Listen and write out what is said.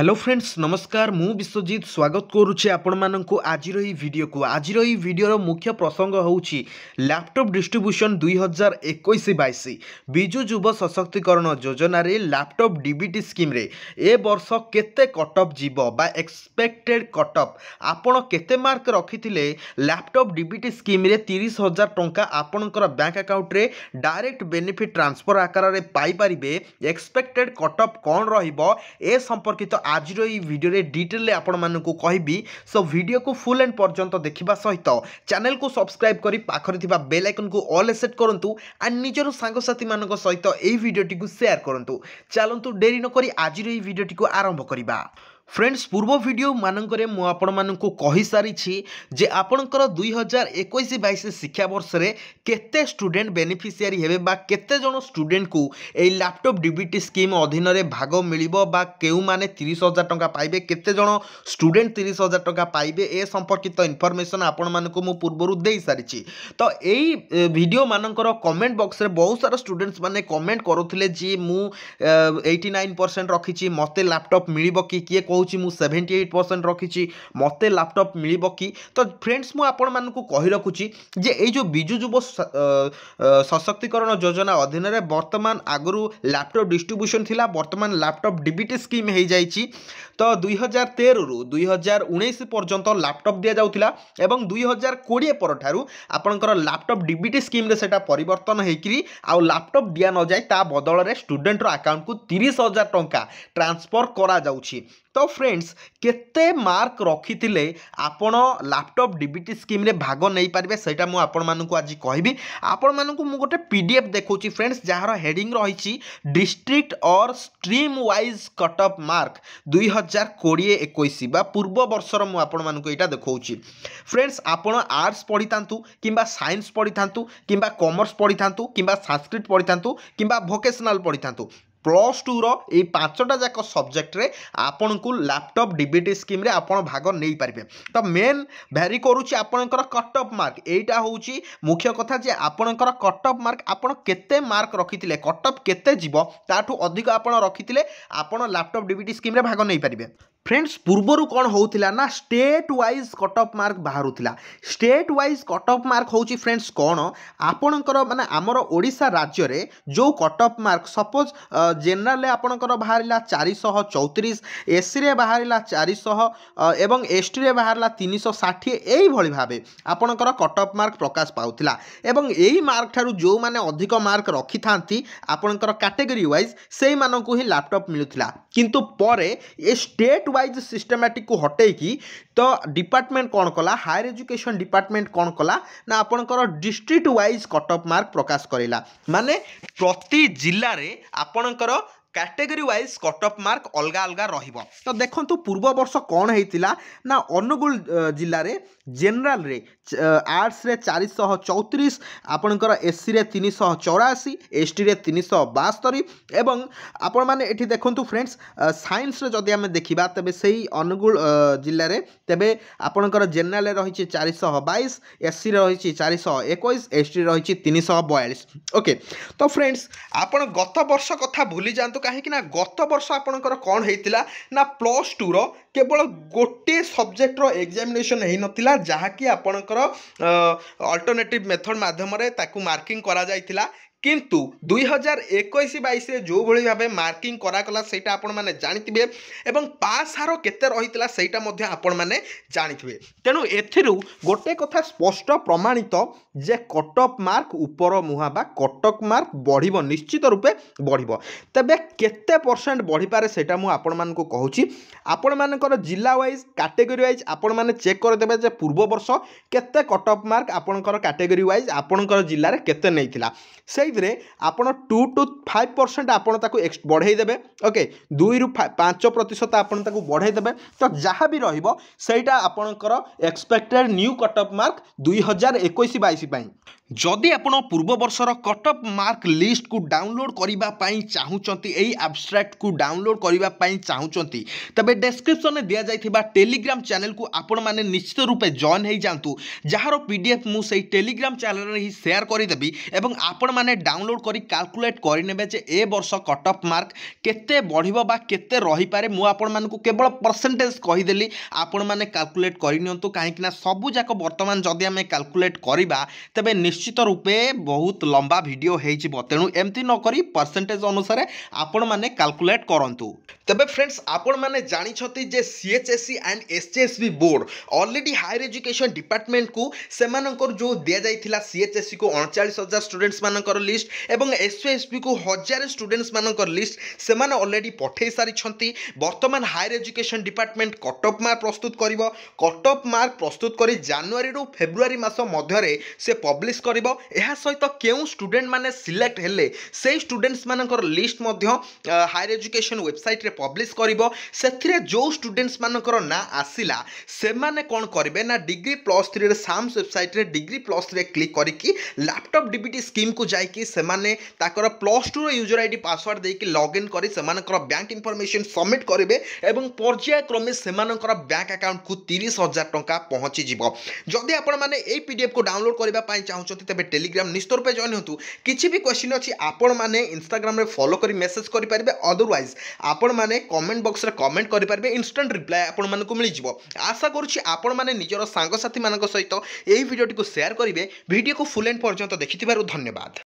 hello friends নমস্কার মু বিশ্বজিৎ স্বাগত করুছি আপনার আজির এই ভিডিওক আজির এই ভিডিওর মুখ্য প্রসঙ্গ হচ্ছে ল্যাপটপ ডিস্ট্রিব্যুশন দুই হাজার একুশ বাইশ বিজু যুব সশক্তিকরণ যোজনার ল্যাপটপ ডিবিটি স্কিম্রে এ বর্ষ কেতে কটঅফ যাব বা এক্সপেক্টেড কটঅফ আপনার কেতে মার্ক রক্ষিলে ল্যাপটপ ডিবিটি স্কিম্রে তিরিশ হাজার টঙ্কা আপনার ব্যাঙ্ক আকাউন্টে ডাইরেক্ট বেনিফিট ট্রান্সফর আকারে পাইপারে এক্সপেক্টেড কটঅফ কণ রহব এ সম্পর্কিত আজর এই ভিডিওরে ডিটেলরে আপনার কহবি সো ভিডিওকে ফুল এন্ড পর্যন্ত দেখা সহিত চ্যানেলকে সবসক্রাইব করে পাখে থাকা বেল আইকনকে অল সেট করতু আন্ড নিজের সাংসাথী মান সহিত এই ভিডিওটি সেয়ার করতু চালু ডেরি নকরি আজর এই ভিডিওটি আরম্ভ করা ফ্রেন্ডস পূর্ব ভিডিও মানকরে মু আপনার কহিসারিছি যে আপনার দুই হাজার একুশ বাইশ শিক্ষাবর্ষে কেতে স্টুডেন্ট বেনিফিসিয়ারি হবে বা কেতে জন স্টুডেন্ট কু এই ল্যাপটপ ডিবিটি স্কিম অধীনরে ভাগ মিলব বা কেউ মানে তিরিশ হাজার টাকা পাইবে কেতে জন স্টুডেন্ট তিরিশ হাজার টাকা পাইবে এ সম্পর্কিত ইনফরমেসন আপনার মু পূর্বর দিয়ে সারিছি তো এই ভিডিও মানকর কমেন্ট বক্সরে বহু সারা স্টুডেন্টস মানে কমেন্ট করুলে যে মু এইটি নাইন পরসেন্ট রকিছি মতো ল্যাপটপ মিলব কি কিয়ে কেউ କହୁଛି ମୁଁ ସେଭେଣ୍ଟି ଏଇଟ୍ ପରସେଣ୍ଟ ରଖିଛି ମୋତେ ଲ୍ୟାପଟପ୍ ମିଳିବ କି ତ ଫ୍ରେଣ୍ଡସ୍ ମୁଁ ଆପଣମାନଙ୍କୁ କହି ରଖୁଛି ଯେ ଏଇ ଯେଉଁ ବିଜୁ ଯୁବ ସଶକ୍ତିକରଣ ଯୋଜନା ଅଧୀନରେ ବର୍ତ୍ତମାନ ଆଗରୁ ଲ୍ୟାପଟପ୍ ଡିଷ୍ଟ୍ରିବ୍ୟୁସନ୍ ଥିଲା ବର୍ତ୍ତମାନ ଲ୍ୟାପଟପ୍ ଡିବିଟି ସ୍କିମ୍ ହୋଇଯାଇଛି ତ ଦୁଇ ହଜାର ତେରରୁ ଦୁଇ ହଜାର ଉଣେଇଶ ପର୍ଯ୍ୟନ୍ତ ଲ୍ୟାପଟପ୍ ଦିଆଯାଉଥିଲା ଏବଂ ଦୁଇ ହଜାର କୋଡ଼ିଏ ପରଠାରୁ ଆପଣଙ୍କର ଲ୍ୟାପଟପ୍ ଡିବିଟି ସ୍କିମ୍ରେ ସେଇଟା ପରିବର୍ତ୍ତନ ହୋଇକିରି ଆଉ ଲ୍ୟାପଟପ୍ ଦିଆ ନଯାଏ ତା ବଦଳରେ ଷ୍ଟୁଡେଣ୍ଟର ଆକାଉଣ୍ଟକୁ ତିରିଶ ହଜାର ଟଙ୍କା ଟ୍ରାନ୍ସଫର୍ କରାଯାଉଛି তো ফ্রেন্ডস কেতে মার্ক রখিলে আপন ল্যাপটপ ডিবিটি স্কিমে ভাগ নেইপারে সেইটা মু আপনার আজ কহবি আপনার গোটে পিডিএফ দেখছি ফ্রেন্ডস যার হেডিং রয়েছে district or stream wise cut off mark দুই হাজার কোড়িয়ে একুশ বা পূর্ব বর্ষর মু আপনার এটা দেখছি ফ্রেন্ডস আপনার আর্টস পড়ি থাকু কিংবা সাইন্স পড়ি থাকু কিংবা কমর্স পড়ি থাকু কিংবা সংস্কৃত পড়ি থাকু কিংবা ভোকেশনাল পড়ি থাকু ପ୍ଲସ୍ ଟୁର ଏଇ ପାଞ୍ଚଟା ଯାକ ସବଜେକ୍ଟରେ ଆପଣଙ୍କୁ ଲ୍ୟାପଟପ୍ ଡିବିଟି ସ୍କିମ୍ରେ ଆପଣ ଭାଗ ନେଇପାରିବେ ତ ମେନ୍ ଭ୍ୟାରି କରୁଛି ଆପଣଙ୍କର କଟ୍ ଅଫ୍ ମାର୍କ ଏଇଟା ହେଉଛି ମୁଖ୍ୟ କଥା ଯେ ଆପଣଙ୍କର କଟ୍ ଅଫ୍ ମାର୍କ ଆପଣ କେତେ ମାର୍କ ରଖିଥିଲେ କଟ୍ ଅଫ୍ କେତେ ଯିବ ତାଠୁ ଅଧିକ ଆପଣ ରଖିଥିଲେ ଆପଣ ଲ୍ୟାପଟପ୍ ଡିବିଟି ସ୍କିମ୍ରେ ଭାଗ ନେଇପାରିବେ ফ্রেন্ডস পূর্বর কণ হোলা না state wise cut off mark বাহুলা state wise cut off mark হচ্ছে ফ্রেন্ডস কণ আপনার মানে আমার ওড়শা রাজ্যের যে cut off mark suppose general আপনার বাহারা চারিশহ চৌত্রিশ এসিরে বাহারা চারিশহ এবং এসটিরে বাহারা তিনশহ ষাঠিয়ে এইভাবে ভাবে আপনার কট অফ মার্ক প্রকাশ পাওয়া এবং এই মার্ক ঠার যে অধিক মার্ক রক্ষি থাকে আপনার ক্যাটেগোরি ওয়াইজ সেই মানুষ হি ল্যাপটপ মিলুলা কিন্তু ପରେ ଏ ଷ୍ଟେଟ୍ ୱାଇଜ୍ ସିଷ୍ଟମାଟିକ୍କୁ ହଟେଇକି ତ ଡିପାର୍ଟମେଣ୍ଟ କ'ଣ କଲା ହାୟର ଏଜୁକେସନ୍ ଡିପାର୍ଟମେଣ୍ଟ କ'ଣ କଲା ନା ଆପଣଙ୍କର district wise cut off mark ପ୍ରକାଶ କରିଲା ମାନେ ପ୍ରତି ଜିଲ୍ଲାରେ ଆପଣଙ୍କର category wise cut off mark অলগা অলগা রহব তো দেখুন পূর্ববর্ষ কণ হয়েছিল না অনুগুল জেলার জেনেল আর্টসে চারিশহ চৌত্রিশ আপনার এসসি তিনশহ চৌরাশি এসটি তিনশহ বাস্তরি এবং আপন মানে এটি দেখুন ফ্রেন্ডস সাইন্সরে যদি আমি দেখা তবে সেই অনুগুল জেলার তবে আপনার জেনেল রয়েছে চারিশহ বাইশ এসসি রয়েছে চারিশহ একুশ এসটি রয়েছে তিনশহ বয়াশ ওকে তো ফ্রেন্ডস আপনার গত বর্ষ কথা ভুলে যাতে ଯାଆନ୍ତୁ କାହିଁକିନା ଗତ ବର୍ଷ ଆପଣଙ୍କର କ'ଣ ହେଇଥିଲା ନା ପ୍ଲସ୍ ଟୁର କେବଳ ଗୋଟିଏ ସବଜେକ୍ଟର ଏକ୍ଜାମିନେସନ୍ ହେଇନଥିଲା ଯାହାକି ଆପଣଙ୍କର ଅଲ୍ଟରନେଟିଭ୍ ମେଥଡ଼ ମାଧ୍ୟମରେ ତାକୁ ମାର୍କିଂ କରାଯାଇଥିଲା কিন্তু দুই হাজার একুশ বাইশে যেভাবে ভাবে মার্কিং করাগলা সেইটা আপনার জাঁথিবে এবং পাস হার কেতে রয়েছে সেইটা মধ্যে আপনার জাঁথিবে তেমন এর গোটে কথা স্পষ্ট প্রমাণিত যে কটক মার্ক উপর মুহা বা কটক মার্ক বড় নিশ্চিত রূপে বড় তবে কেতে পরসেন্ট বড়িপারে সেটা মু আপনার কুচি আপনার জেলা ওয়াইজ ক্যাটেগোরি ওয়াইজ আপনার চেক করে দেবে যে পূর্ব বর্ষ কেতে কটক মার্ক আপনার ক্যাটেগোরি ওয়াইজ আপনার জেলার কেতে নেই সেই ফাইভ্রে আপনার টু টু ফাইভ পরসেন্ট আপনার তাকে বড়াই দেবে ওকে দুইরু পাঁচ প্রতিশত আপনার তাকে বড়াই দেবে তো যা বি রহব সেইটা আপনার expected new cut off mark দুই হাজার একুশ বাইশ ଯଦି ଆପଣ ପୂର୍ବବର୍ଷର କଟଅଫ୍ ମାର୍କ ଲିଷ୍ଟକୁ ଡାଉନଲୋଡ଼୍ କରିବା ପାଇଁ ଚାହୁଁଛନ୍ତି ଏହି ଆବଷ୍ଟ୍ରାକ୍ଟକୁ ଡାଉନଲୋଡ଼୍ କରିବା ପାଇଁ ଚାହୁଁଛନ୍ତି ତେବେ ଡେସ୍କ୍ରିପ୍ସନ୍ରେ ଦିଆଯାଇଥିବା ଟେଲିଗ୍ରାମ ଚ୍ୟାନେଲକୁ ଆପଣମାନେ ନିଶ୍ଚିତ ରୂପେ ଜଏନ୍ ହୋଇଯାଆନ୍ତୁ ଯାହାର ପି ଡି ଏଫ୍ ମୁଁ ସେହି ଟେଲିଗ୍ରାମ ଚ୍ୟାନେଲରେ ହିଁ ସେୟାର କରିଦେବି ଏବଂ ଆପଣମାନେ ଡାଉନଲୋଡ଼୍ କରି କାଲକୁଲେଟ୍ କରିନେବେ ଯେ ଏ ବର୍ଷ କଟଅଫ୍ ମାର୍କ କେତେ ବଢ଼ିବ ବା କେତେ ରହିପାରେ ମୁଁ ଆପଣମାନଙ୍କୁ କେବଳ ପରସେଣ୍ଟେଜ୍ କହିଦେଲି ଆପଣମାନେ କାଲକୁଲେଟ୍ କରିନିଅନ୍ତୁ କାହିଁକିନା ସବୁଯାକ ବର୍ତ୍ତମାନ ଯଦି ଆମେ କାଲକୁଲେଟ୍ କରିବା ତେବେ ନିଶ୍ଚୟ নিশ্চিত রূপে বহুত লম্বা ভিডিও হয়েযিব তেণু এমতি নকরি পরসেটেজ অনুসারে আপন মানে ক্যালকুলেট করতু তবে ফ্রেন্ডস আপন মানে জাঁচি যে CHSE and SCSB board already higher education department কু সেমানকর যে দিয়া যাই সিএচএসসি কু অণচাশ হাজার স্টুডেন্টস মানকর লিস্ট এবং এসসিএসবি কু হাজার স্টুডেন্টস মানকর লিস্ট সেমানে অলরেডি পঠাই সারিছন্তি বর্তমান higher education department cut off mark প্রস্তুত করিব কট অফ মার্ক প্রস্তুত করে জানুয়ারি ফেব্রুয়ারি মাস মধ্যে সে পব্লিশ କରିବ ଏହା ସହିତ କେଉଁ ଷ୍ଟୁଡେଣ୍ଟମାନେ ସିଲେକ୍ଟ ହେଲେ ସେଇ ଷ୍ଟୁଡେଣ୍ଟସମାନଙ୍କର ଲିଷ୍ଟ ମଧ୍ୟ ହାୟର ଏଜୁକେସନ୍ ୱେବସାଇଟ୍ରେ ପବ୍ଲିଶ କରିବ ସେଥିରେ ଯେଉଁ ଷ୍ଟୁଡେଣ୍ଟସମାନଙ୍କର ନାଁ ଆସିଲା ସେମାନେ କ'ଣ କରିବେ ନା ଡିଗ୍ରୀ ପ୍ଲସ୍ ଥ୍ରୀରେ ସାମ୍ସ ୱେବସାଇଟ୍ରେ ଡିଗ୍ରୀ ପ୍ଲସ୍ ଥ୍ରୀରେ କ୍ଲିକ୍ କରିକି ଲ୍ୟାପଟପ୍ ଡିବିଟି ସ୍କିମ୍କୁ ଯାଇକି ସେମାନେ ତାଙ୍କର ପ୍ଲସ୍ ଟୁର ୟୁଜର୍ ଆଇ ଡି ପାସୱାର୍ଡ଼ ଦେଇକି ଲଗ୍ଇନ୍ କରି ସେମାନଙ୍କର ବ୍ୟାଙ୍କ ଇନଫର୍ମେସନ୍ ସବମିଟ୍ କରିବେ ଏବଂ ପର୍ଯ୍ୟାୟକ୍ରମେ ସେମାନଙ୍କର ବ୍ୟାଙ୍କ ଆକାଉଣ୍ଟକୁ ତିରିଶ ହଜାର ଟଙ୍କା ପହଞ୍ଚିଯିବ ଯଦି ଆପଣମାନେ ଏଇ ପିଡ଼ିଏଫ୍କୁ ଡାଉନଲୋଡ଼୍ କରିବା ପାଇଁ ଚାହୁଁଛନ୍ତି ᱛᱮᱵᱮ ᱴᱮᱞᱮᱜᱨᱟᱢ ᱱᱤᱥᱛᱚᱨᱯᱮ ᱡᱚᱱᱮᱱ ᱦᱩᱛᱩ ᱠᱤᱪᱷᱤ ᱵᱤ ᱠᱚᱥᱪᱟᱱ ᱟᱪᱷᱤ ᱟᱯᱚᱱ ᱢᱟᱱᱮ ᱤᱱᱥᱴᱟᱜᱨᱟᱢ ᱨᱮ ᱯᱷᱚᱞᱚ ᱠᱟᱹᱨᱤ ᱢᱮᱥᱮᱡ ᱠᱟᱹᱨᱤ ᱯᱟᱨᱤᱵᱮ ᱟᱫᱟᱨᱣᱟᱭᱤᱥ ᱟᱯᱚᱱ ᱢᱟᱱᱮ ᱠᱚᱢᱮᱱᱴ ᱵᱚᱠᱥ ᱨᱮ ᱠᱚᱢᱮᱱᱴ ᱠᱟᱹᱨᱤ ᱯᱟᱨᱤᱵᱮ ᱤᱱᱥᱴᱮᱱᱴ ᱨᱤᱯᱞᱟᱭ ᱟᱯᱚᱱ ᱢᱟᱱᱮ ᱠᱚ ᱢᱤᱞᱤᱡᱤᱵᱚ ᱟᱥᱟ ᱠᱚᱨᱩᱪᱤ ᱟᱯᱚᱱ ᱢᱟᱱᱮ ᱱᱤᱡᱚᱨ ᱥᱟંગ ᱥᱟᱛᱤ ᱢᱟᱱᱮ ᱠᱚ ᱥᱟᱦᱤᱛᱚ ᱮᱦᱤ